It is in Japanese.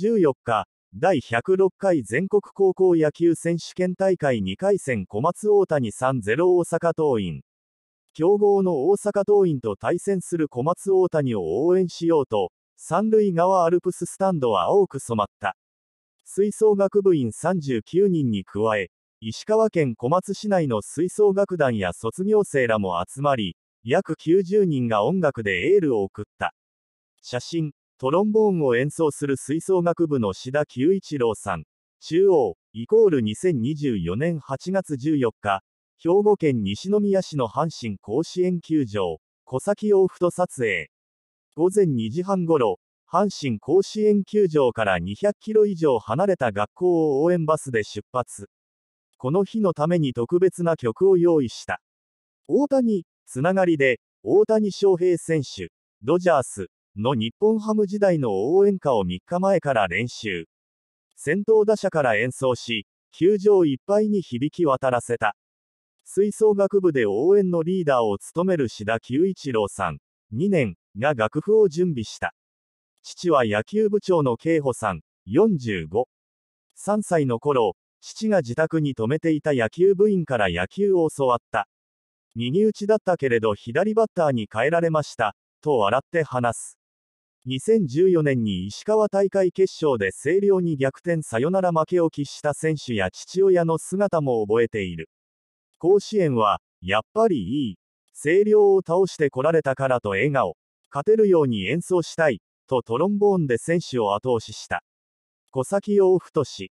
14日、第106回全国高校野球選手権大会2回戦小松大谷3-0大阪桐蔭。強豪の大阪桐蔭と対戦する小松大谷を応援しようと、三塁側アルプススタンドは青く染まった。吹奏楽部員39人に加え、石川県小松市内の吹奏楽団や卒業生らも集まり、約90人が音楽でエールを送った。写真、トロンボーンを演奏する吹奏楽部の志田久一郎さん。中央、イコール2024年8月14日、兵庫県西宮市の阪神甲子園球場、小崎洋フト撮影。午前2時半ごろ、阪神甲子園球場から200キロ以上離れた学校を応援バスで出発。この日のために特別な曲を用意した。大谷、つながりで、大谷翔平選手、ドジャース、の日本ハム時代の応援歌を3日前から練習。先頭打者から演奏し、球場いっぱいに響き渡らせた。吹奏楽部で応援のリーダーを務める志田久一郎さん、2年が楽譜を準備した。父は野球部長の慶保さん、45。3歳の頃、父が自宅に泊めていた野球部員から野球を教わった。右打ちだったけれど左バッターに変えられました、と笑って話す。2014年に石川大会決勝で星稜に逆転サヨナラ負けを喫した選手や父親の姿も覚えている。甲子園は、やっぱりいい。星稜を倒してこられたからと笑顔。勝てるように演奏したい。とトロンボーンで選手を後押しした。小崎洋太し。